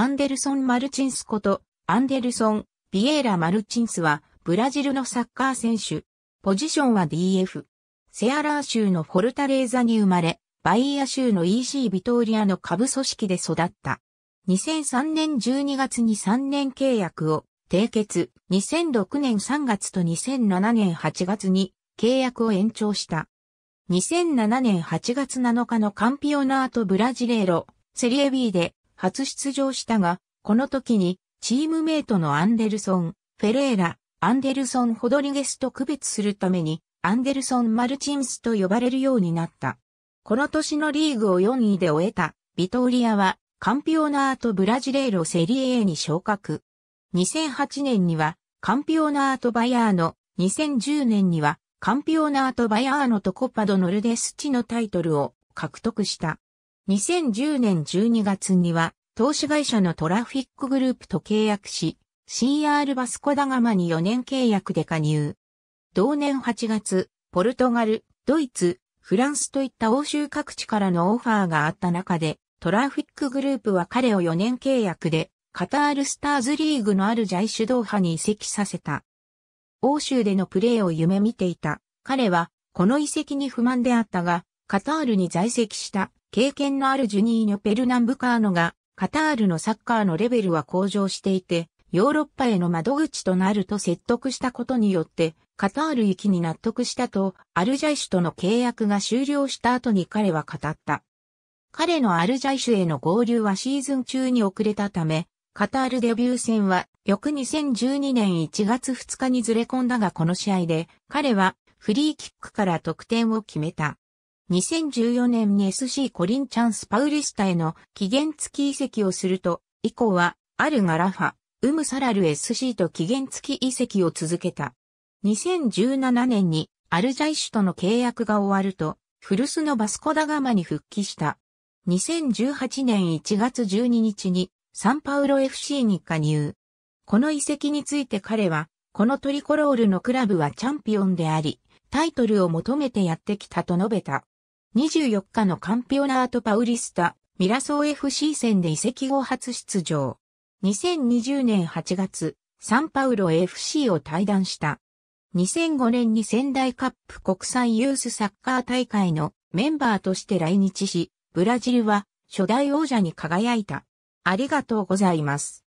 アンデルソン・マルチンスこと、アンデルソン・ビエーラ・マルチンスは、ブラジルのサッカー選手。ポジションは DF。セアラー州のフォルタレーザに生まれ、バイヤ州の EC ビトーリアの下部組織で育った。2003年12月に3年契約を締結、2006年3月と2007年8月に契約を延長した。2007年8月7日のカンピオナートブラジレーロ、セリエ B で初出場したが、この時にチームメイトのアンデルソン、フェレーラ、アンデルソン・ホドリゲスと区別するために、アンデルソン・マルチンスと呼ばれるようになった。この年のリーグを4位で終えた、ビトーリアは、カンピオナート・ブラジレーロ・セリエ A に昇格。2008年には、カンピオナート・バヤーノ、2010年には、カンピオナート・バヤーノとコパド・ノルデスチのタイトルを獲得した。2010年12月には、投資会社のトラフィックグループと契約し、CR バスコダガマに4年契約で加入。同年8月、ポルトガル、ドイツ、フランスといった欧州各地からのオファーがあった中で、トラフィックグループは彼を4年契約で、カタールスターズリーグのあるジャイシュドーハに移籍させた。欧州でのプレーを夢見ていた。彼は、この移籍に不満であったが、カタールに在籍した経験のあるジュニーニョ・ペルナンブカーノが、カタールのサッカーのレベルは向上していて、ヨーロッパへの窓口となると説得したことによって、カタール行きに納得したと、アルジャイシュとの契約が終了した後に彼は語った。彼のアルジャイシュへの合流はシーズン中に遅れたため、カタールデビュー戦は翌2012年1月2日にずれ込んだがこの試合で彼はフリーキックから得点を決めた。2014年に SC コリンチャンスパウリスタへの期限付き移籍をすると、以降は、アルガラファ、ウムサラル SC と期限付き移籍を続けた。2017年にアルジャイシュとの契約が終わると、古巣のバスコダガマに復帰した。2018年1月12日にサンパウロ FC に加入。この移籍について彼は、このトリコロールのクラブはチャンピオンであり、タイトルを求めてやってきたと述べた。24日のカンピオナートパウリスタ、ミラソー FC 戦で移籍後初出場。2020年8月、サンパウロ FC を退団した。2005年に仙台カップ国際ユースサッカー大会のメンバーとして来日し、ブラジルは初代王者に輝いた。ありがとうございます。